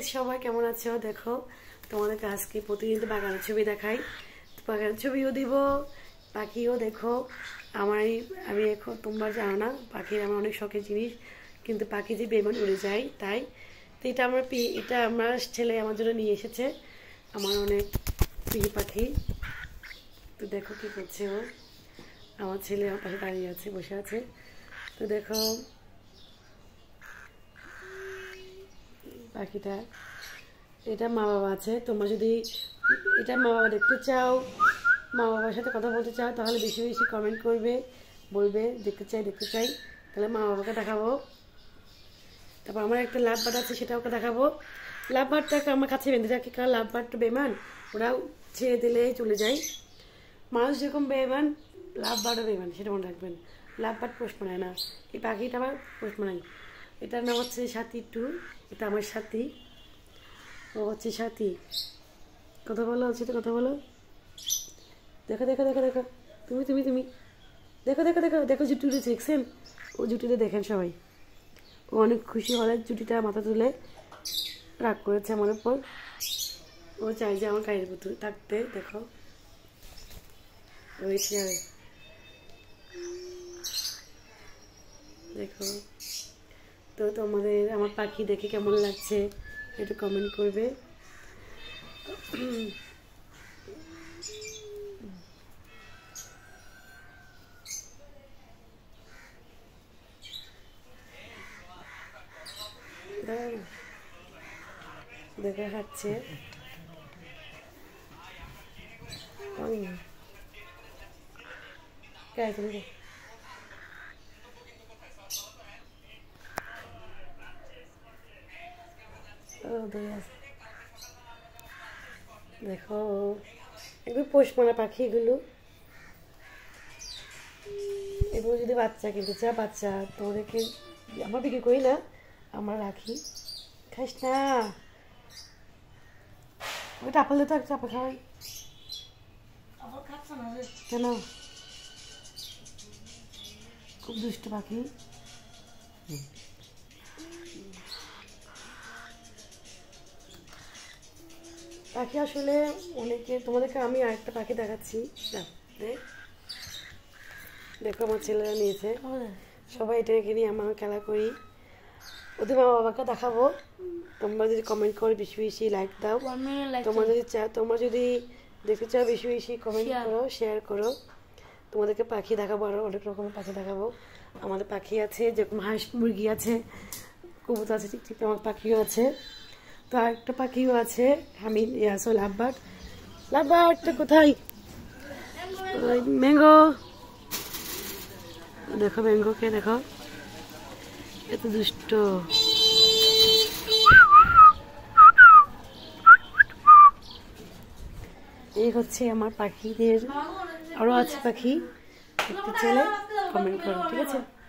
Guys সবাই কেমন আছো দেখো তোমাদেরকে আজকে প্রতিদিন বাগানের ছবি দেখাই বাগানের ছবিও দিব পাখিও দেখো আমার এই আমি এখন তোমরা জানো না পাখির আমার অনেক শখের জিনিস কিন্তু পাখি যে বেমান উড়ে যায় তাই তো এটা আমার পি এটা আমার ছেলে আমার জন্য নিয়ে এসেছে আমার অনেক প্রিয় পাখি তো দেখো কি করছে ও আমার ছেলে আমার পাশে দাঁড়িয়ে আছে বসে আছে তো দেখো পাখিটা এটা মা বাবা আছে তোমরা যদি এটা মা বাবা দেখতে চাও মা বাবার সাথে কথা বলতে চাও তাহলে বেশি বেশি কমেন্ট করবে বলবে দেখতে চাই দেখতে চাই তাহলে মা বাবাকে দেখাবো তারপর আমার একটা লাভ বাট আছে সেটা ওকে দেখাবো লাভ বাটটাকে আমার কাছে বেঁধে রাখি কারণ লাভ বাটটা বেমান ওরাও ছেড়ে দিলে চলে যায় মানুষ যেরকম বেমান লাভ বাটও বেমান সেটা মনে রাখবেন লাভ বাট পোষ মানায় না এই পাখিটা আবার পোষ মানায় এটার নাম হচ্ছে সাথী টু এটা আমার সাথী ও হচ্ছে সাথী কথা বলো তো কথা বলো দেখো দেখো দেখো দেখো তুমি তুমি তুমি দেখো দেখো দেখো দেখো জুটুটা দেখছেন ও জুটিতে দেখেন সবাই ও অনেক খুশি হলে জুটিটা মাথা তুলে রাগ করেছে আমার উপর ও চাই যে আমার গাড়ির পুতুল থাকতে দেখো রয়েছে দেখো তো তোমাদের আমার পাখি দেখে কেমন লাগছে একটু কমেন্ট করবে দেখা হাঁটছে দেখো একদম পোষ মারা পাখিগুলো এগুলো যদি বাচ্চা কিনতে চা বাচ্চা তো ওদেরকে আমার বিক্রি করি না আমরা রাখি খাস না ওই টাপাল তো একটা চাপা খাওয়াই কেন খুব দুষ্ট পাখি পাখি আসলে অনেকে তোমাদেরকে আমি আরেকটা পাখি দেখাচ্ছি দেখো আমার ছেলেরা নিয়েছে হ্যাঁ। সবাই এটাকে নিয়ে আমার খেলা করি ওদের মা বাবাকে দেখাবো তোমরা যদি কমেন্ট করো বেশি বেশি লাইক দাও তোমরা যদি চাও তোমরা যদি দেখতে চাও বেশি বেশি কমেন্ট করো শেয়ার করো তোমাদেরকে পাখি দেখাবো আরও অনেক রকমের পাখি দেখাবো আমাদের পাখি আছে যেরকম হাঁস মুরগি আছে কবুতর আছে ঠিক ঠিক আমার পাখিও আছে তো একটা পাখিও আছে আমি আসো লাভবার্ড লাভবার্ডটা কোথায় ম্যাঙ্গো দেখো কে দেখো এত দুষ্ট এই হচ্ছে আমার পাখিদের আরও আছে পাখি একটু ছেলে কমেন্ট করো ঠিক আছে